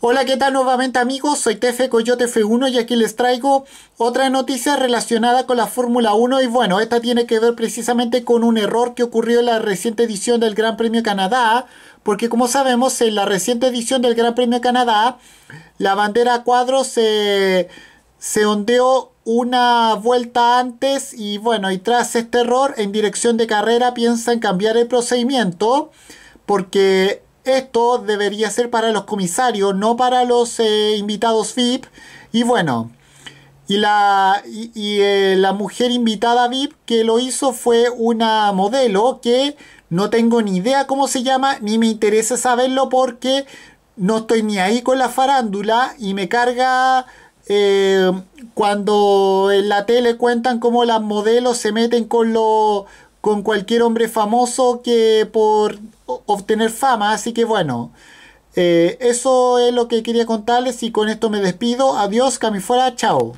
Hola, ¿qué tal nuevamente amigos? Soy Tefe Coyote F1 y aquí les traigo otra noticia relacionada con la Fórmula 1 y bueno, esta tiene que ver precisamente con un error que ocurrió en la reciente edición del Gran Premio Canadá, porque como sabemos en la reciente edición del Gran Premio Canadá, la bandera cuadro se, se ondeó una vuelta antes y bueno, y tras este error en dirección de carrera piensan cambiar el procedimiento porque esto debería ser para los comisarios, no para los eh, invitados VIP. Y bueno, y la, eh, la mujer invitada VIP que lo hizo fue una modelo que no tengo ni idea cómo se llama, ni me interesa saberlo porque no estoy ni ahí con la farándula y me carga eh, cuando en la tele cuentan cómo las modelos se meten con lo, con cualquier hombre famoso que por obtener fama. Así que bueno, eh, eso es lo que quería contarles y con esto me despido. Adiós, fuera chao.